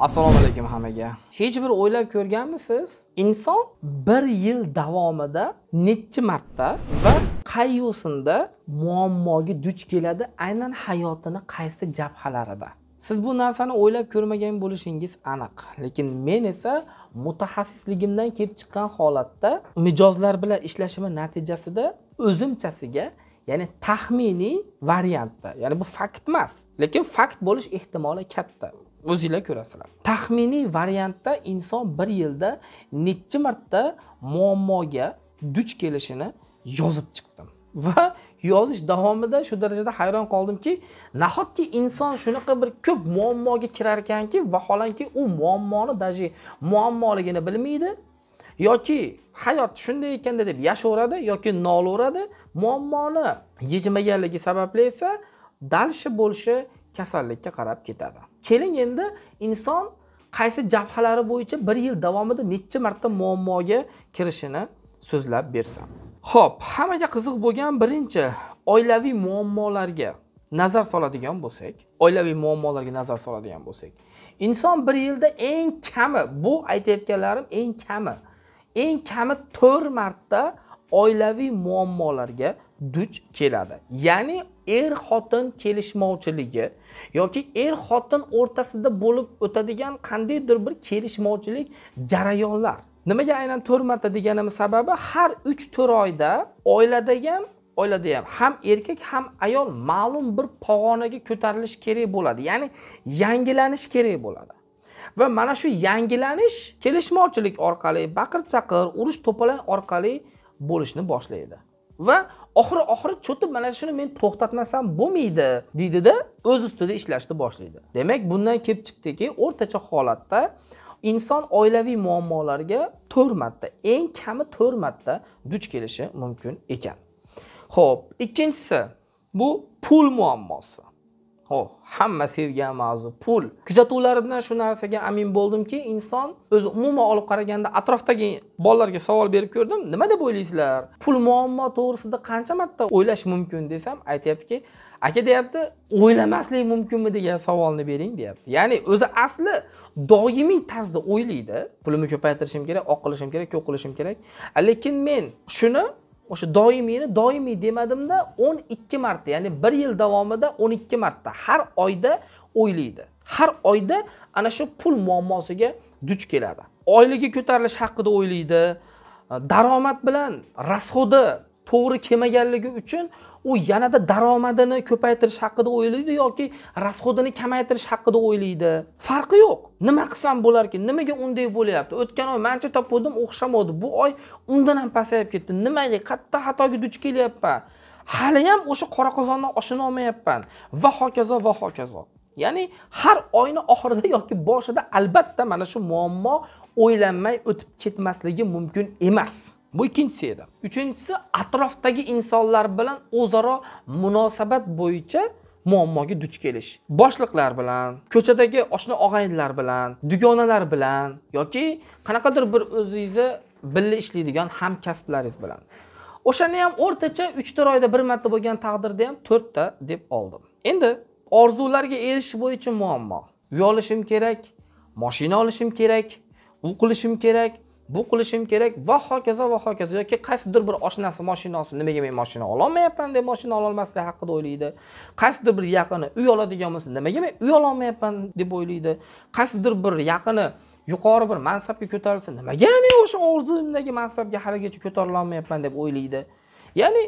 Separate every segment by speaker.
Speaker 1: assalomu alaykum hammaga hech bir o'ylab ko'rganmisiz inson bir yil davomida nechi marta va qay yo'sinda muammoga duch keladi aynan hayotini qaysi jabhalarida siz bu narsani o'ylab ko'rmagan bo'lishingiz aniq lekin men esa mutaxassisligimdan kelib chiqqan holatda mijozlar bilan ishlashimni natijasida o'zimchasiga ya'ni taxminiy variantda ya'ni bu fakt emas lekin fakt bo'lish ehtimoli katta o'zinglar ko'rasizlar taxminiy variantda inson bir yilda nechi marta muammoga duch kelishini yozib chiqdim va yozish davomida shu darajada hayron qoldimki nahotki inson shunaqa bir ko'p muammoga kirar ekanki vaholanki u muammoni даже muammoligini bilmaydi yoki hayot shunday ekanda deb yashayveradi yoki nolaveradi muammoni yechmaganligi sababli esa dalshi bo'lishi kasallikka qarab ketadi keling endi inson qaysi jabhalari bo'yicha bir yil davomida necha marta muammoga kirishini so'zlab bersam ho'p hammaga qiziq bo'lgan birinchi oilaviy muammolarga nazar soladigan bo'lsak oilaviy muammolarga nazar soladigan bo'lsak inson bir yilda eng kami bu aytayotganlarim eng kami eng kami to'rt marta oilaviy muammolarga duch keladi ya'ni er xotin kelishmovchiligi yoki er xotin o'rtasida bo'lib o'tadigan qandaydir bir kelishmovchilik jarayonlar nimaga aynan to'rt marta deganim sababi har uch to'rt oyda oiladagi oilada ham ham erkak ham ayol ma'lum bir pog'onaga ko'tarilishi kerak bo'ladi ya'ni yangilanish kerak bo'ladi va mana shu yangilanish kelishmovchilik orqali baqir chaqir urush to'polon orqali bo'lishni boshlaydi va oxiri oxiri cho'tib mana shuni men to'xtatmasam bo'lmaydi deydida o'z ustida ishlashni boshlaydi demak bundan kelib chiqdiki o'rtacha holatda inson oilaviy muammolarga to'rt marta eng kami to'rt marta duch kelishi mumkin ekan ho'p ikkinchisi bu pul muammosi ho'p hamma sevgan mavzu pul kuzatuvlarimdan shu narsaga amin bo'ldimki inson o'zi umuman olib qaraganda atrofdagi bolalarga savol berib ko'rdim nima deb o'ylaysizlar pul muammo to'g'risida qancha marta o'ylash mumkin desam aytyaptiki aka deyapti o'ylamaslik mumkinmi degan savolni bering deyapti ya'ni o'zi asli doimiy tarzda o'ylaydi pulimni ko'paytirishim kerak oq qilishim kerak ko'p qilishim kerak lekin men shuni o'sha doimiyni doimiy demadimda o'n ikki marta ya'ni bir yil davomida o'n ikki marta har oyda o'ylaydi har oyda ana shu pul muammosiga duch keladi oyligi ko'tarilishi haqida o'ylaydi daromad bilan rasxodi to'g'ri kelmaganligi uchun u yanada daromadini ko'paytirish haqida o'ylaydi yoki расходini kamaytirish haqida o'ylaydi farqi yo'q nima qilsam bo'larkan nimaga unday bo'lyapti o'tgan oy mancha topgandim o'xshamadi bu oy undan ham pasayib ketdi nimaga qayerda xatoga duch kelyapman haliyam o'sha qora qozondan oshini olmayapman va hokazo va hokazo ya'ni har oyni oxirida yoki boshida albatta mana shu muammo o'ylanmay o'tib ketmasligi mumkin emas bu ikkinchisi edi uchinchisi atrofdagi insonlar bilan o'zaro munosabat bo'yicha muammoga duch kelish boshliqlar bilan ko'chadagi oshna og'aynilar bilan dugonalar bilan yoki qanaqadir bir o'zingizni birga ishlaydigan hamkasblaringiz bilan o'shani ham o'rtacha 3-4 oyda bir marta bo'lgan taqdirda ham to'rtta deb oldim endi orzularga erishish bo'yicha muammo uy olishim kerak moshina olishim kerak u qilishim kerak bu qilishim kerak va hokazo va hokazo yoki qaysidir bir oshnasi moshinasi nimaga men moshina ololmayapman deb moshina ololmaslik haqida o'ylaydi qaysidir bir yaqini uy oladigan bo'lsa nimaga men uy ololmayapman deb o'ylaydi qaysidir bir yaqini yuqori bir mansabga ko'tarilsa nimaga men o'sha orzuimdagi mansabga haligacha ko'tarilolmayapman deb o'ylaydi ya'ni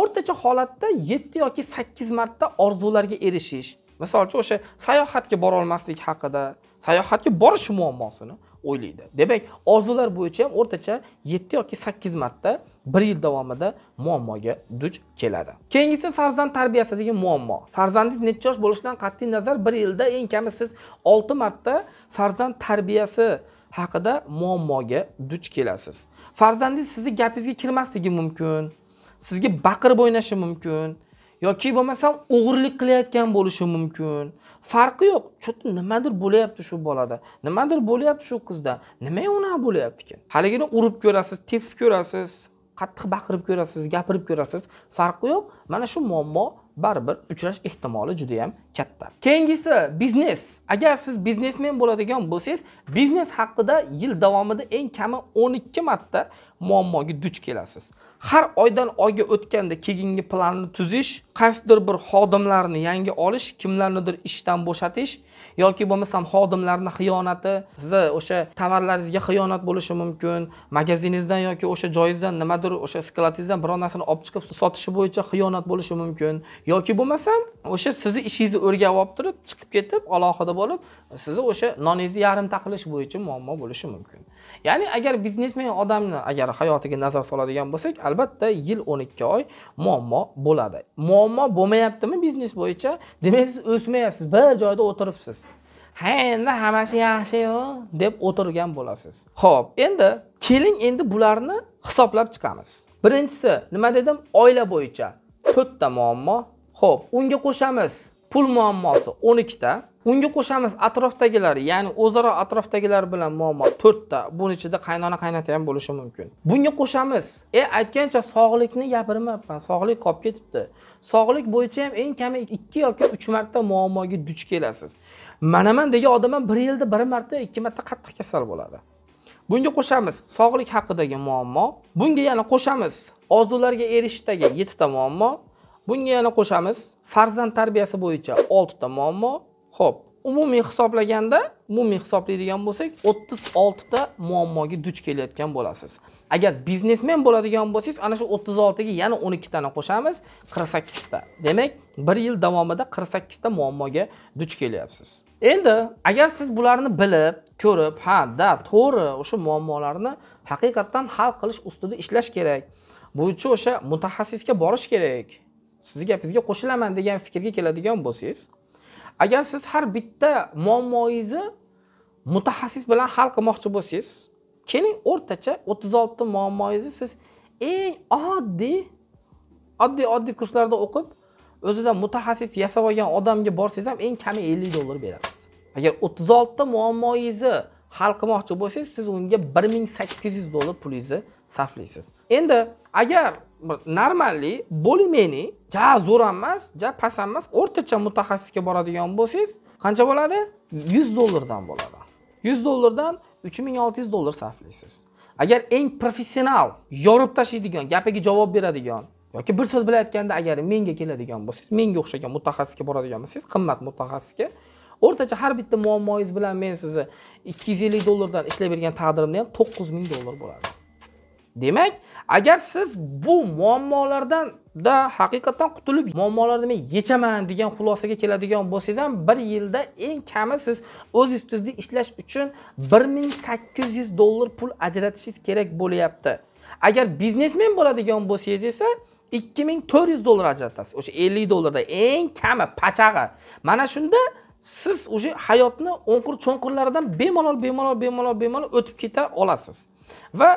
Speaker 1: o'rtacha holatda yetti yoki sakkiz marta orzularga erishish misol uchun o'sha sayohatga borolmaslik haqida sayohatga borish muammosini o'ylaydi demak orzular bo'yicha ham o'rtacha yetti yoki sakkiz marta bir yil davomida muammoga duch keladi keyingisi farzand tarbiyasi degan muammo farzandingiz nechi yosh bo'lishidan qat'iy nazar bir yilda eng kami siz olti marta farzand tarbiyasi haqida muammoga duch kelasiz farzandingiz sizni gapingizga kirmasligi mumkin sizga baqirib o'ynashi mumkin yoki bo'lmasam o'g'irlik qilayotgan bo'lishi mumkin farqi yo'q что nimadir bo'lyapti shu bolada nimadir bo'lyapti shu qizda nima unaqa bo'lyaptikin haligini urib ko'rasiz tepib ko'rasiz qattiq baqirib ko'rasiz gapirib ko'rasiz farqi yo'q mana shu muammo baribir uchrash ehtimoli juda yam katta keyingisi biznes agar siz biznesmen bo'ladigan bo'lsangiz biznes haqida yil davomida eng kami 12 marta muammoga duch kelasiz har oydan oyga o'tganda keyingi planni tuzish qaysidir bir xodimlarni yangi olish kimlarnidir ishdan bo'shatish yoki bo'lmasam xodimlarni xiyonati sizni o'sha tovarlaringizga xiyonat bo'lishi mumkin magaziningizdan yoki o'sha joyingizdan nimadir o'sha skladingizdan biror narsani olib chiqib sotishi bo'yicha xiyonat bo'lishi mumkin yoki bo'lmasam o'sha sizni ishingizni o'rganib olib turib chiqib ketib alohida bo'lib sizni o'sha noningizni yarimta qilish bo'yicha muammo bo'lishi mumkin ya'ni agar biznesmen odamni agar hayotiga nazar soladigan bo'lsak albatta yil 12 oy muammo bo'ladi muammo bo'lmayaptimi biznes bo'yicha demak siz o'smayapsiz bir joyda o'tiribsiz ha endi hammasi yaxshiyu deb o'tirgan bo'lasiz ho'p endi keling endi bularni hisoblab chiqamiz birinchisi nima dedim oila bo'yicha to'rtta muammo ho'p unga qo'shamiz pul muammosi o'n ikkita unga qo'shamiz atrofdagilar ya'ni o'zaro atrofdagilar bilan muammo to'rtta buni ichida qaynona qaynota ham bo'lishi mumkin bunga qo'shamiz e aytgancha sog'likni gapirmayapman sog'lik qolib ketibdi sog'lik bo'yicha ham eng kami ikki yoki uch marta muammoga duch kelasiz manaman degan odam ham bir yilda bir marta ikki marta qattiq kasal bo'ladi bunga qo'shamiz sog'lik haqidagi muammo bunga yana qo'shamiz orzularga erishishdagi yettita muammo bunga yana qo'shamiz farzand tarbiyasi bo'yicha oltita muammo ho'p umumiy hisoblaganda umumiy hisoblaydigan bo'lsak o'ttiz oltita muammoga duch kelayotgan bo'lasiz agar biznesmen bo'ladigan bo'lsangiz ana shu o'ttiz oltiga yana o'n ikkitani qo'shamiz qirq sakkizta demak bir yil davomida qirq sakkizta muammoga duch kelyapsiz endi agar siz bularni bilib ko'rib ha da to'g'ri o'sha muammolarni haqiqatdan hal qilish ustida ishlash kerak bu uchun o'sha mutaxassisga borish kerak sizni gapingizga qo'shilaman degan fikrga keladigan bo'lsangiz agar siz har bitta muammoyingizni mutaxassis bilan hal qilmoqchi bo'lsangiz keling o'rtacha o'ttiz oltita muammoyingizni siz eng oddiy oddiy oddiy kurslarda o'qib o'zidan mutaxassis yasab olgan odamga borsangiz ham eng kami ellik dollar berasiz agar o'ttiz oltita muammoyingizni hal qilmoqchi bo'lsangiz siz unga bir ming sakkiz yuz dollar pulingizni sarflaysiz endi agar normalniy bo'limeniy ja zo'r ham emas ja past ham emas o'rtacha mutaxassisga boradigan bo'lsangiz qancha bo'ladi yuz dollardan bo'ladi yuz dollardan uch ming olti yuz dollar sarflaysiz agar eng professional yorib tashlaydigan gapiga javob beradigan yoki bir so'z bilan aytganda agar menga keladigan bo'lsangiz menga o'xshagan mutaxassisga boradigan bo'lsangiz qimmat mutaxassisga o'rtacha har bitta muammoyingiz bilan men sizni ikki yuz ellik dollardan ishlab bergan taqdirimda ham to'qqiz ming dollar bo'ladi demak agar siz bu muammolardan da haqiqatdan qutulib muammolarni men yechaman degan xulosaga keladigan bo'lsangiz ham bir yilda eng kami siz o'z ustingizda ishlash uchun bir ming sakkiz yuz dollar pul ajratishingiz kerak bo'lyapti agar biznesmen bo'ladigan bo'lsangiz esa 2400 dollar ajratasiz o'sha 50 dollarda eng kami pachag'i mana shunda siz o'sha hayotni o'nqir cho'nqirlaridan bemalol bemalol bemalol bemalol o'tib keta olasiz va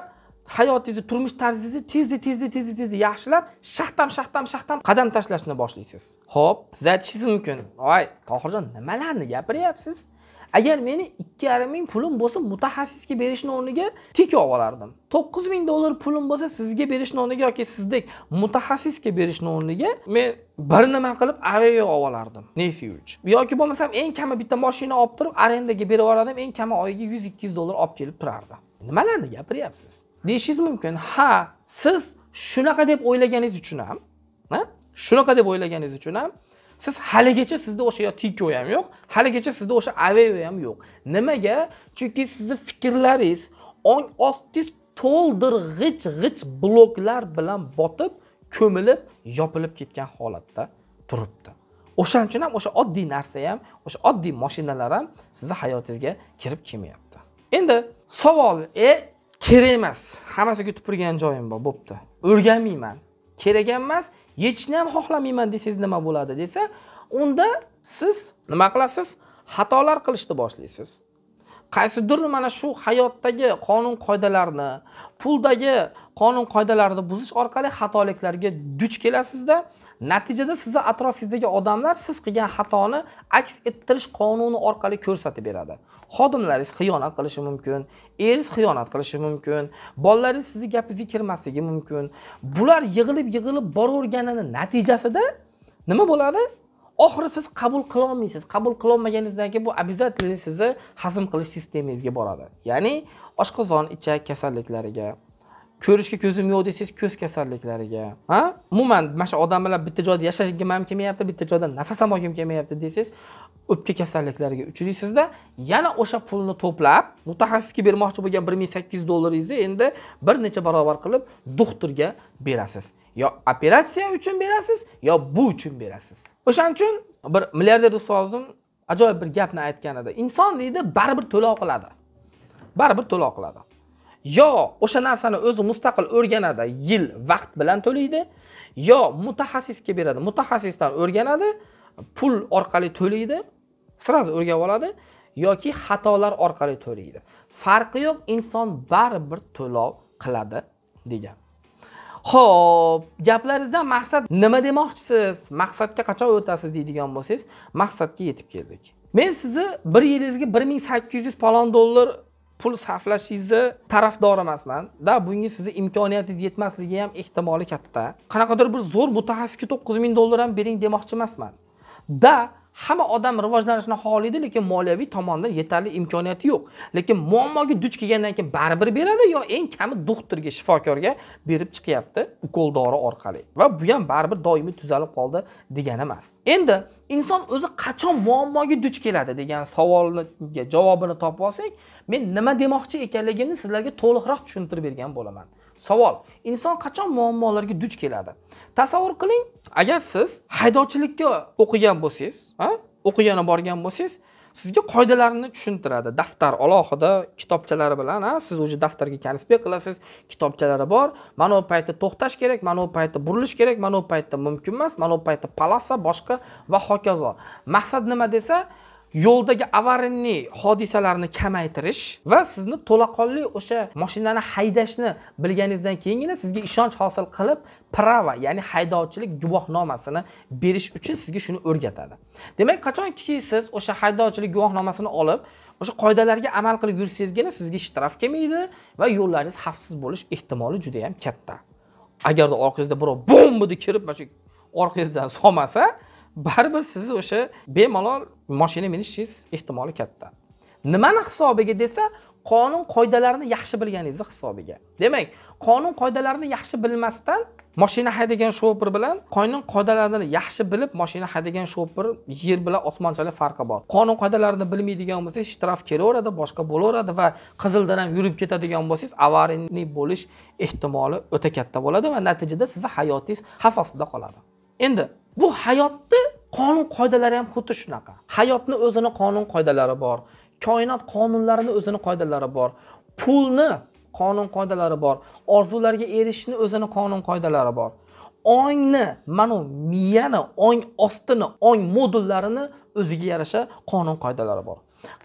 Speaker 1: hayotingizni turmush tarzingizni tezda tezda tezda tezda yaxshilab shaxtam shaxtam shaxtam qadam tashlashni boshlaysiz ho'p siz aytishingiz mumkin voy tohirjon nimalarni gapiryapsiz agar meni ikki yarim ming pulim bo'lsa mutaxassisga berishni o'rniga tik olib olardim to'qqiz ming dollar pulim bo'lsa sizga berishni o'rniga yoki sizdek mutaxassisga berishni o'rniga men bir nima qilib aveo olib olardim nesiyuch yoki bo'lmasam eng kami bitta moshina olib turib arendaga berib yuborardim eng kami oyiga yuz ikki yuz dollar olib kelib turardi nimalarni gapiryapsiz deyishingiz mumkin ha siz shunaqa deb o'ylaganingiz uchun ham shunaqa deb o'ylaganingiz uchun ham siz haligacha sizda o'sha yo tiko ham yo'q haligacha sizda o'sha aveo ham yo'q nimaga chunki sizni fikrlaringiz ong ostingiz to'ldir g'ich g'ich bloklar bilan botib ko'milib yopilib ketgan holatda turibdi o'shaning uchun ham o'sha oddiy narsa ham o'sha oddiy moshinalar ham sizni hayotingizga kirib kelmayapti endi savol e kerak emas hammasiga yutib turgan joyim bor bo'pti o'rganmayman kerak emas yechishni ham xohlamayman desangiz nima bo'ladi desa unda siz nima qilasiz xatolar qilishni boshlaysiz qaysidir mana shu hayotdagi qonun qoidalarni puldagi qonun qoidalarni buzish orqali xatoliklarga duch kelasizda natijada sizni atrofingizdagi odamlar siz qilgan xatoni aks ettirish qonuni orqali ko'rsatib beradi xodimlaringiz xiyonat qilishi mumkin eringiz xiyonat qilishi mumkin bolalaringiz sizni gapingizga kirmasligi mumkin bular yig'ilib yig'ilib boraverganini natijasida nima bo'ladi oxiri siz qabul qilolmaysiz qabul qilolmaganingizdan keyin bu обязательно sizni hazm qilish sistemangizga boradi ya'ni oshqozon ichak kasalliklariga ko'rishga ko'zim yo'q desangiz ko'z kasalliklariga ha umuman mana shu odam bilan bitta joyda yashashgim ham kelmayapti bitta joydan nafas ham olgim kelmayapti desangiz o'pka kasalliklariga uchraysizda yana o'sha pulni to'plab mutaxassisga bermoqchi bo'lgan bir ming sakkiz yuz dollaringizni endi bir necha barobar qilib doktorga berasiz yo operatsiya uchun berasiz yo bu uchun berasiz o'shaning uchun bir milliarder ustozim ajoyib bir gapni aytgan edi inson deydi baribir to'lov qiladi baribir to'lov qiladi yo o'sha narsani o'zi mustaqil o'rganadi yil vaqt bilan to'laydi yo mutaxassisga beradi mutaxassisdan o'rganadi pul orqali to'laydi сразу o'rganib oladi yoki xatolar orqali to'laydi farqi yo'q inson baribir to'lov qiladi degan ho'p gaplaringizdan maqsad nima demoqchisiz maqsadga qachon o'tasiz deydigan bo'lsangiz maqsadga yetib keldik men sizni bir yilingizga bir ming sakkiz yuz palon dollar pul sarflashingizni tarafdori emasman да bunga sizni imkoniyatingiz yetmasligi ham ehtimoli katta qanaqadir bir zo'r mutaxassisga to'qqiz ming dollar ham bering demoqchi emasman да hamma odam rivojlanishni xohlaydi lekin moliyaviy tomondan yetarli imkoniyati yo'q lekin muammoga duch kelgandan keyin baribir beradi yo eng kami doktorga shifokorga berib chiqyapti ukol dori orqali va bu ham baribir doimiy tuzalib qoldi degani emas endi inson o'zi qachon muammoga duch keladi degan savolga javobini topib olsak men nima demoqchi ekanligimni sizlarga to'liqroq tushuntirib bergan bo'laman Savol: Inson qachon muammolarga duch keladi? Tasavvur qiling, agar siz haydovchilikka o'qigan bo'lsangiz, ha? o'qigani borgan bo'lsangiz, sizga qoidalarni tushuntiradi. Daftar alohida kitobchalari bilan, ha, siz o'sha daftarga konspekt qilasiz, kitobchalari bor. Mana bu paytda to'xtash kerak, mana bu paytda burilish kerak, mana bu paytda mumkin emas, mana bu paytda palasa boshqa va hokazo. Maqsad nima desa, yo'ldagi avarinli hodisalarni kamaytirish va sizni to'laqonli o'sha mashinani haydashni bilganingizdan keyingina sizga ishonch hosil qilib prava ya'ni haydovchilik guvohnomasini berish uchun sizga shuni o'rgatadi demak qachonki siz o'sha haydovchilik guvohnomasini olib o'sha qoidalarga amal qilib yursangizgina sizga shtraf kelmaydi va yo'llaringiz xavfsiz bo'lish ehtimoli juda yam katta agarda orqangizda birov bombada kirib mana shu orqangizdan solmasa baribir siz o'sha bemalol moshina minishingiz ehtimoli katta nimani hisobiga desa qonun qoidalarini yaxshi bilganingizni hisobiga demak qonun qoidalarini yaxshi bilmasdan moshina haydagan shopir bilan qonun qoidalarini yaxshi bilib moshina haydagan shopir yer bilan osmonchalik farqi bor qonun qoidalarini bilmaydigan bo'lsangiz shtraf kelaveradi boshqa bo'laveradi va qizildan ham yurib ketadigan bo'lsangiz avariyniy bo'lish ehtimoli o'ta katta bo'ladi va natijada sizni hayotingiz xavf ostida qoladi endi bu hayotni qonun qoidalari ham xuddi shunaqa hayotni o'zini qonun qoidalari bor koinot qonunlarini o'zini qoidalari bor pulni qonun qoidalari bor orzularga erishishni o'zini qonun qoidalari bor ongni mana miyani ong ostini ong modullarini o'ziga yarasha qonun qoidalari bor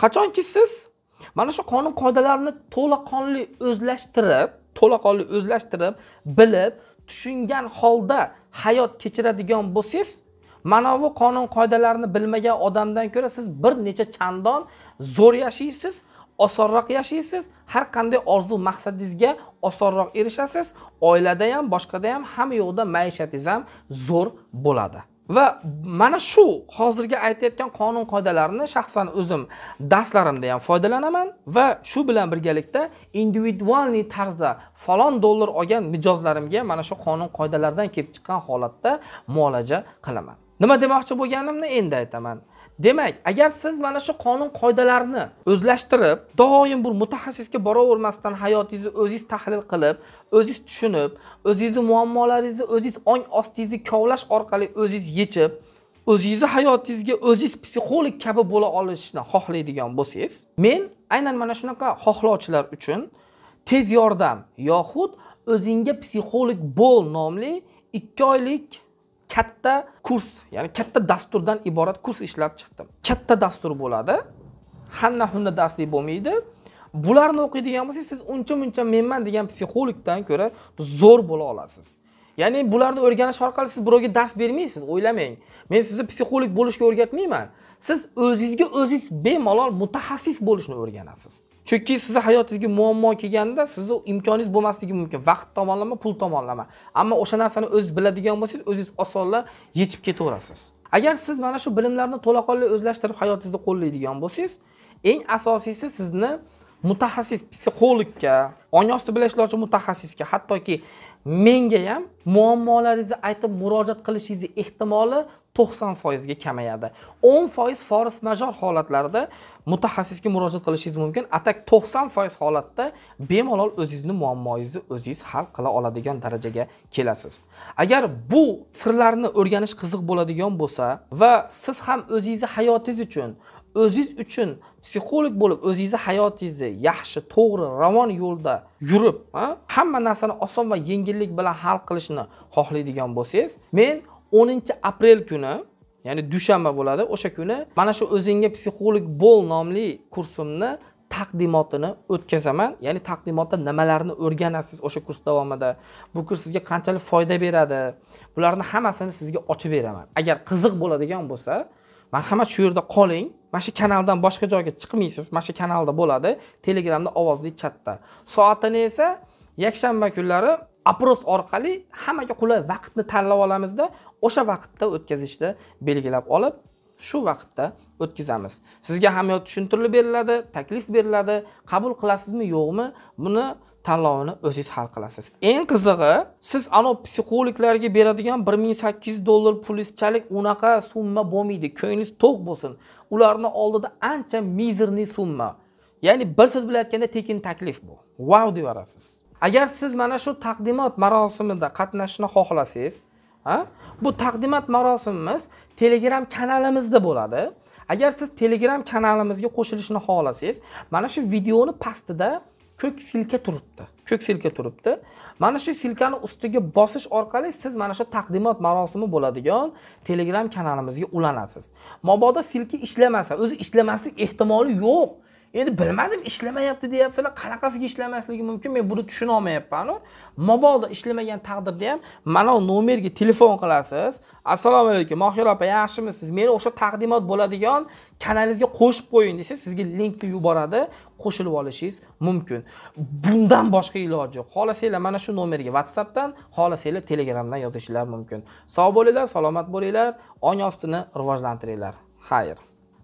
Speaker 1: qachonki siz mana shu qonun qoidalarini to'laqonli o'zlashtirib to'laqonli o'zlashtirib bilib tushungan holda hayot kechiradigan bo'lsangiz mana bu qonun qoidalarini bilmagan odamdan ko'ra siz bir necha chandon zo'r yashaysiz osonroq yashaysiz har qanday orzu maqsadingizga osonroq erishasiz oilada ham boshqada ham hamma yoqda maishatingiz ham zo'r bo'ladi va mana shu hozirgi aytayotgan qonun qoidalarini shaxsan o'zim darslarimda ham foydalanaman va shu bilan birgalikda individualniy tarzda falon dollar olgan mijozlarimga mana shu qonun qoidalaridan kelib chiqqan holatda muolaja qilaman nima demoqchi bo'lganimni endi aytaman demak agar siz mana shu qonun qoidalarini o'zlashtirib doim bir mutaxassisga boravermasdan hayotingizni o'zingiz tahlil qilib o'zingiz tushunib o'zingizni muammolaringizni o'zingiz ong ostingizni kovlash orqali o'zingiz yechib o'zingizni hayotingizga o'zingiz psixolog kabi bo'la olishni xohlaydigan bo'lsangiz men aynan mana shunaqa xohlovchilar uchun tez yordam yoxud o'zingga psixolog bo'l nomli ikki oylik katta kurs ya'ni katta dasturdan iborat kurs ishlab chiqdim katta dastur bo'ladi hanna hunna darslik bo'lmaydi bularni o'qiydigan bo'lsangiz siz uncha muncha menman degan psixologdan ko'ra zo'r bo'la olasiz ya'ni bularni o'rganish orqali siz birovga dars bermaysiz o'ylamang men sizni psixolog bo'lishga o'rgatmayman siz o'zingizga o'zingiz bemalol mutaxassis bo'lishni o'rganasiz chunki sizni hayotingizga muammo kelganda sizni imkoningiz bo'lmasligi mumkin vaqt tomonlama pul tomonlama ammo o'sha narsani o'ziz biladigan bo'lsangiz o'zingiz osonlar yechib ketaverasiz agar siz mana shu bilimlarni to'laqonli o'zlashtirib hayotingizda qo'llaydigan bo'lsangiz eng asosiysi sizni mutaxassis psixologga ongyosti bilan ishlovchi mutaxassisga hattoki menga ham muammolaringizni aytib murojaat qilishingizni ehtimoli to'qson foizga kamayadi o'n foiz foris major holatlarida mutaxassisga murojaat qilishingiz mumkin atak to'qson foiz holatda bemalol o'zingizni muammoyingizni o'zingiz hal qila oladigan darajaga kelasiz agar bu sirlarni o'rganish qiziq bo'ladigan bo'lsa va siz ham o'zingizni hayotingiz uchun o'zingiz uchun psixolog bo'lib o'zingizni hayotingizni yaxshi to'g'ri ravon yo'lda yurib hamma narsani oson va yengillik bilan hal qilishni xohlaydigan bo'lsangiz men 10 aprel kuni ya'ni dushanba bo'ladi o'sha kuni mana shu o'zingga psixolog bo'l nomli kursimni taqdimotini o'tkazaman ya'ni taqdimotda nimalarni o'rganasiz o'sha kurs davomida bu kurs sizga qanchalik foyda beradi bularni hammasini sizga ochib beraman agar qiziq bo'ladigan bo'lsa marhamat shu yerda qoling mana shu kanaldan boshqa joyga chiqmaysiz mana shu kanalda bo'ladi telegramda ovozli chatda soatini esa yakshanba kunlari apros orqali hammaga qulay vaqtni tanlab olamizda o'sha vaqtda o'tkazishni belgilab olib shu vaqtda o'tkazamiz sizga hamma tushuntirilib beriladi taklif beriladi qabul qilasizmi yo'qmi buni tanlovini o'zingiz hal qilasiz eng qizig'i siz anavi psixologlarga beradigan bir ming sakkiz yuz dollar pulizchalik unaqa summa bo'lmaydi ko'nglingiz to'q bo'lsin ularni oldida ancha mizerniy summa ya'ni bir so'z bilan aytganda tekin taklif bu vau deb yuborasiz agar siz mana shu taqdimot marosimida qatnashishni xohlasangiz bu taqdimot marosimimiz telegram kanalimizda bo'ladi agar siz telegram kanalimizga qo'shilishni xohlasangiz mana shu videoni pastida ko'k silka turibdi ko'k silka turibdi mana shu silkani ustiga bosish orqali siz mana shu taqdimot marosimi bo'ladigan telegram kanalimizga ulanasiz mabodo silka ishlamasa o'zi ishlamaslik ehtimoli yo'q endi bilmadim ishlamayapti deyapsizlar qanaqasiga ishlamasligi mumkin men buni tushuna olmayapmanu mobodo ishlamagan taqdirda ham mana bu nomerga telefon qilasiz assalomu alaykum mohira opa yaxshimisiz meni o'sha taqdimot bo'ladigan kanalingizga qo'shib qo'ying desa sizga linkni yuboradi qo'shilib olishingiz mumkin bundan boshqa iloji yo'q xohlasanglar mana shu nomerga whatsappdan xohlasanglar telegramdan yozishinglar mumkin sog' bo'linglar salomat bo'linglar ong ostini rivojlantiringlar xayr